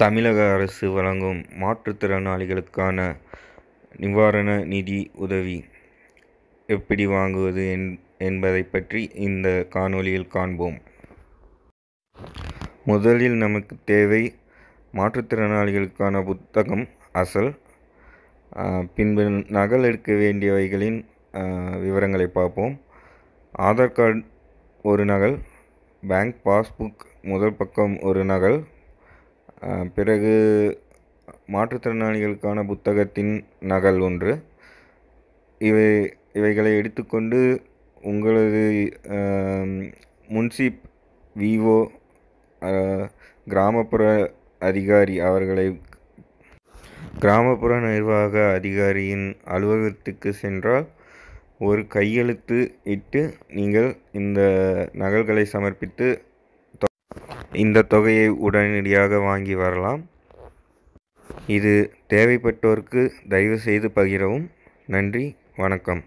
தமிழக அரசு வழங்கும் மாற்றுத்திறனாளிகளுக்கான நிவாரண நிதி உதவி எப்படி வாங்குவது என் என்பதை பற்றி இந்த காணொளியில் காண்போம் முதலில் நமக்கு தேவை மாற்றுத்திறனாளிகளுக்கான புத்தகம் அசல் பின்பு நகல் எடுக்க வேண்டியவைகளின் விவரங்களை பார்ப்போம் ஆதார் கார்டு ஒரு நகல் பேங்க் பாஸ்புக் முதல் பக்கம் ஒரு நகல் பிறகு மாற்றுத்திறனாளிகளுக்கான புத்தகத்தின் நகல் ஒன்று இவை இவைகளை எடுத்துக்கொண்டு உங்களது முன்சீப் விஓ கிராமப்புற அதிகாரி அவர்களை கிராமப்புற நிர்வாக அதிகாரியின் அலுவலகத்துக்கு சென்றால் ஒரு கையெழுத்து இட்டு நீங்கள் இந்த நகல்களை சமர்ப்பித்து இந்த தொகையை உடனடியாக வாங்கி வரலாம் இது தேவைப்பட்டோருக்கு தயவுசெய்து பகிரவும் நன்றி வணக்கம்